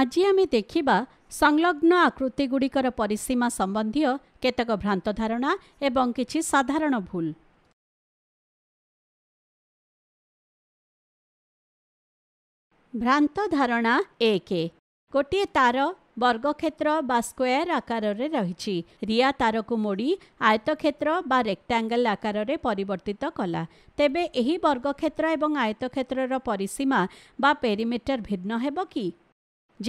ଆଜି ଆମେ ଦେଖିବା ସଂଲଗ୍ନ ଆକୃତିଗୁଡ଼ିକର ପରିସୀମା ସମ୍ବନ୍ଧୀୟ କେତେକ ଭ୍ରାନ୍ତ ଧାରଣା ଏବଂ କିଛି ସାଧାରଣ ଭୁଲ ଭ୍ରାନ୍ତ ଧାରଣା ଏକ ଗୋଟିଏ ତାର ବର୍ଗକ୍ଷେତ୍ର ବା ସ୍କୋୟାର ଆକାରରେ ରହିଛି ରିଆ ତାରକୁ ମୋଡ଼ି ଆୟତକ୍ଷେତ୍ର ବା ରେକ୍ଟାଙ୍ଗେଲ ଆକାରରେ ପରିବର୍ତ୍ତିତ କଲା ତେବେ ଏହି ବର୍ଗକ୍ଷେତ୍ର ଏବଂ ଆୟତକ୍ଷେତ୍ରର ପରିସୀମା ବା ପେରିମିଟର ଭିନ୍ନ ହେବ କି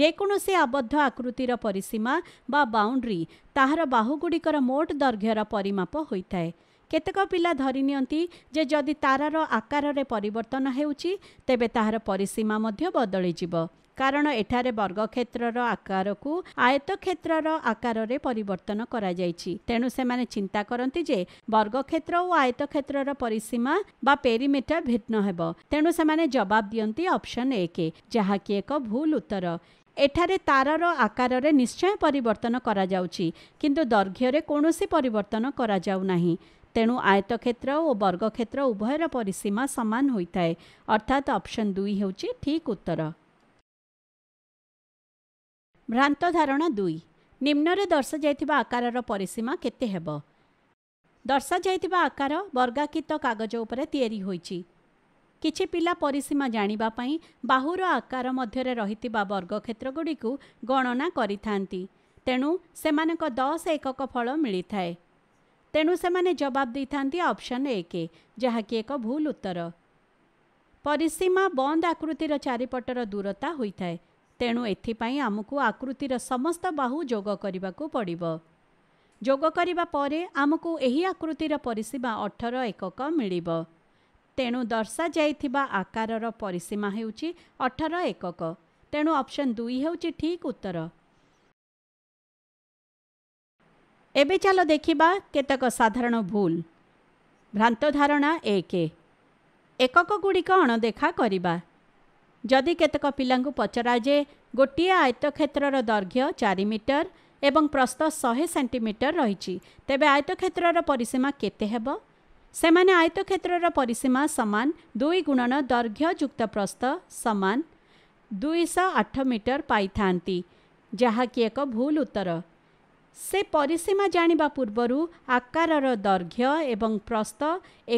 ଯେକୌଣସି ଆବଦ୍ଧ ଆକୃତିର ପରିସୀମା ବା ବାଉଣ୍ଡ୍ରି ତାହାର ବାହୁଗୁଡ଼ିକର ମୋଟ ଦୈର୍ଘ୍ୟର ପରିମାପ ହୋଇଥାଏ କେତେକ ପିଲା ଧରିନିଅନ୍ତି ଯେ ଯଦି ତାରାର ଆକାରରେ ପରିବର୍ତ୍ତନ ହେଉଛି ତେବେ ତାହାର ପରିସୀମା ମଧ୍ୟ ବଦଳିଯିବ କାରଣ ଏଠାରେ ବର୍ଗକ୍ଷେତ୍ରର ଆକାରକୁ ଆୟତକ୍ଷେତ୍ରର ଆକାରରେ ପରିବର୍ତ୍ତନ କରାଯାଇଛି ତେଣୁ ସେମାନେ ଚିନ୍ତା କରନ୍ତି ଯେ ବର୍ଗକ୍ଷେତ୍ର ଓ ଆୟତକ୍ଷେତ୍ରର ପରିସୀମା ବା ପେରିମିଟର ଭିନ୍ନ ହେବ ତେଣୁ ସେମାନେ ଜବାବ ଦିଅନ୍ତି ଅପସନ୍ ଏକ ଯାହାକି ଏକ ଭୁଲ ଉତ୍ତର ଏଠାରେ ତାରର ଆକାରରେ ନିଶ୍ଚୟ ପରିବର୍ତ୍ତନ କରାଯାଉଛି କିନ୍ତୁ ଦୈର୍ଘ୍ୟରେ କୌଣସି ପରିବର୍ତ୍ତନ କରାଯାଉନାହିଁ ତେଣୁ ଆୟତକ୍ଷେତ୍ର ଓ ବର୍ଗକ୍ଷେତ୍ର ଉଭୟର ପରିସୀମା ସମାନ ହୋଇଥାଏ ଅର୍ଥାତ୍ ଅପସନ୍ ଦୁଇ ହେଉଛି ଠିକ୍ ଉତ୍ତର ଭ୍ରାନ୍ତ ଧାରଣା ଦୁଇ ନିମ୍ନରେ ଦର୍ଶାଯାଇଥିବା ଆକାରର ପରିସୀମା କେତେ ହେବ ଦର୍ଶାଯାଇଥିବା ଆକାର ବର୍ଗାକିତ କାଗଜ ଉପରେ ତିଆରି ହୋଇଛି କିଛି ପିଲା ପରିସୀମା ଜାଣିବା ପାଇଁ ବାହୁର ଆକାର ମଧ୍ୟରେ ରହିଥିବା ବର୍ଗକ୍ଷେତ୍ରଗୁଡ଼ିକୁ ଗଣନା କରିଥାନ୍ତି ତେଣୁ ସେମାନଙ୍କ ଦଶ ଏକକ ଫଳ ମିଳିଥାଏ ତେଣୁ ସେମାନେ ଜବାବ ଦେଇଥାନ୍ତି ଅପସନ୍ ଏକ ଯାହାକି ଏକ ଭୁଲ ଉତ୍ତର ପରିସୀମା ବନ୍ଦ ଆକୃତିର ଚାରିପଟର ଦୂରତା ହୋଇଥାଏ ତେଣୁ ଏଥିପାଇଁ ଆମକୁ ଆକୃତିର ସମସ୍ତ ବାହୁ ଯୋଗ କରିବାକୁ ପଡ଼ିବ ଯୋଗ କରିବା ପରେ ଆମକୁ ଏହି ଆକୃତିର ପରିସୀମା ଅଠର ଏକକ ମିଳିବ ତେଣୁ ଦର୍ଶାଯାଇଥିବା ଆକାରର ପରିସୀମା ହେଉଛି ଅଠର ଏକକ ତେଣୁ ଅପସନ୍ ଦୁଇ ହେଉଛି ଠିକ୍ ଉତ୍ତର ଏବେ ଚାଲ ଦେଖିବା କେତେକ ସାଧାରଣ ଭୁଲ ଭ୍ରାନ୍ତ ଧାରଣା ଏକ ଏକକଗୁଡ଼ିକ ଅଣଦେଖା କରିବା ଯଦି କେତେକ ପିଲାଙ୍କୁ ପଚରା ଯେ ଗୋଟିଏ ଆୟତକ୍ଷେତ୍ରର ଦୈର୍ଘ୍ୟ ଚାରି ମିଟର ଏବଂ ପ୍ରସ୍ତ ଶହେ ସେଣ୍ଟିମିଟର ରହିଛି ତେବେ ଆୟତକ୍ଷେତ୍ରର ପରିସୀମା କେତେ ହେବ ସେମାନେ ଆୟତକ୍ଷେତ୍ରର ପରିସୀମା ସମାନ ଦୁଇ ଗୁଣନ ଦୈର୍ଘ୍ୟଯୁକ୍ତ ପ୍ରସ୍ତ ସମାନ ଦୁଇଶହ ଆଠ ମିଟର ପାଇଥାନ୍ତି ଯାହାକି ଏକ ଭୁଲ ଉତ୍ତର ସେ ପରିସୀମା ଜାଣିବା ପୂର୍ବରୁ ଆକାରର ଦୈର୍ଘ୍ୟ ଏବଂ ପ୍ରସ୍ତ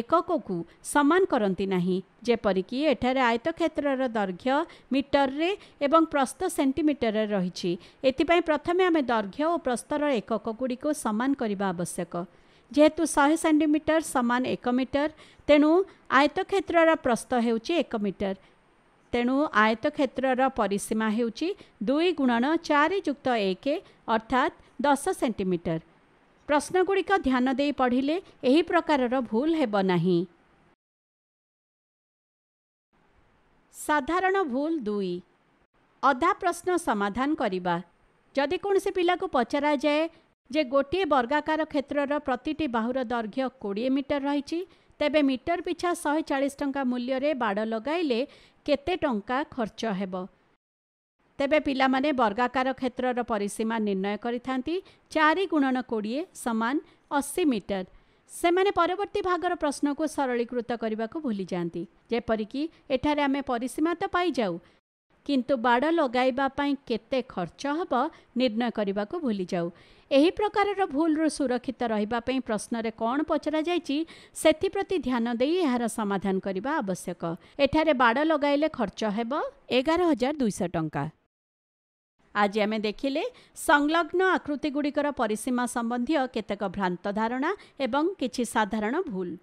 ଏକକକୁ ସମାନ କରନ୍ତି ନାହିଁ ଯେପରିକି ଏଠାରେ ଆୟତକ୍ଷେତ୍ରର ଦୈର୍ଘ୍ୟ ମିଟରରେ ଏବଂ ପ୍ରସ୍ତ ସେଣ୍ଟିମିଟରରେ ରହିଛି ଏଥିପାଇଁ ପ୍ରଥମେ ଆମେ ଦୈର୍ଘ୍ୟ ଓ ପ୍ରସ୍ତର ଏକକଗୁଡ଼ିକୁ ସମାନ କରିବା ଆବଶ୍ୟକ ଯେହେତୁ ଶହେ ସେଣ୍ଟିମିଟର ସମାନ ଏକ ମିଟର ତେଣୁ ଆୟତକ୍ଷେତ୍ରର ପ୍ରସ୍ତ ହେଉଛି ଏକ ମିଟର ତେଣୁ ଆୟତକ୍ଷେତ୍ରର ପରିସୀମା ହେଉଛି ଦୁଇ ଗୁଣନ ଚାରି ଯୁକ୍ତ ଏକ ଅର୍ଥାତ୍ ଦଶ ସେଣ୍ଟିମିଟର ପ୍ରଶ୍ନଗୁଡ଼ିକ ଧ୍ୟାନ ଦେଇ ପଢ଼ିଲେ ଏହି ପ୍ରକାରର ଭୁଲ ହେବ ନାହିଁ ସାଧାରଣ ଭୁଲ ଦୁଇ ଅଧା ପ୍ରଶ୍ନ ସମାଧାନ କରିବା ଯଦି କୌଣସି ପିଲାକୁ ପଚରାଯାଏ जोटिए बर्गाकार क्षेत्र र प्रति बाहु र दैर्घ्य मीटर रहेछ तेबे मीटर पिछा शहेचालिस टा मूल्यले बाड लगाउँ खर्च हे तपा पहिला बर्गाकार क्षेत्र र परिसीमा निर्णय गुणन गरिमा मीटर से समाज परवर्ती भागर प्रश्न को सरलीकृत को भुली जाँदै जपरिक एठ परिसीमा ताउ କିନ୍ତୁ ବାଡ଼ ଲଗାଇବା ପାଇଁ କେତେ ଖର୍ଚ୍ଚ ହେବ ନିର୍ଣ୍ଣୟ କରିବାକୁ ଭୁଲିଯାଉ ଏହି ପ୍ରକାରର ଭୁଲରୁ ସୁରକ୍ଷିତ ରହିବା ପାଇଁ ପ୍ରଶ୍ନରେ କ'ଣ ପଚରାଯାଇଛି ସେଥିପ୍ରତି ଧ୍ୟାନ ଦେଇ ଏହାର ସମାଧାନ କରିବା ଆବଶ୍ୟକ ଏଠାରେ ବାଡ଼ ଲଗାଇଲେ ଖର୍ଚ୍ଚ ହେବ ଏଗାର ହଜାର ଦୁଇଶହ ଟଙ୍କା ଆଜି ଆମେ ଦେଖିଲେ ସଂଲଗ୍ନ ଆକୃତିଗୁଡ଼ିକର ପରିସୀମା ସମ୍ବନ୍ଧୀୟ କେତେକ ଭ୍ରାନ୍ତ ଧାରଣା ଏବଂ କିଛି ସାଧାରଣ ଭୁଲ୍